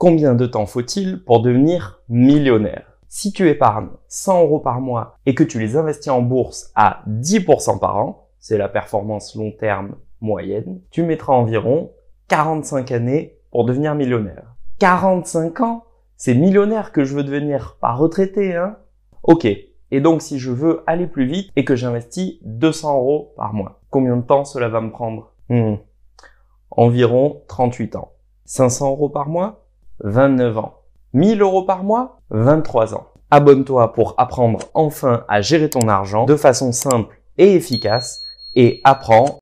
Combien de temps faut-il pour devenir millionnaire Si tu épargnes 100 euros par mois et que tu les investis en bourse à 10% par an, c'est la performance long terme moyenne, tu mettras environ 45 années pour devenir millionnaire. 45 ans C'est millionnaire que je veux devenir, par retraité, hein Ok, et donc si je veux aller plus vite et que j'investis 200 euros par mois, combien de temps cela va me prendre hmm, Environ 38 ans. 500 euros par mois 29 ans. 1000 euros par mois, 23 ans. Abonne-toi pour apprendre enfin à gérer ton argent de façon simple et efficace et apprends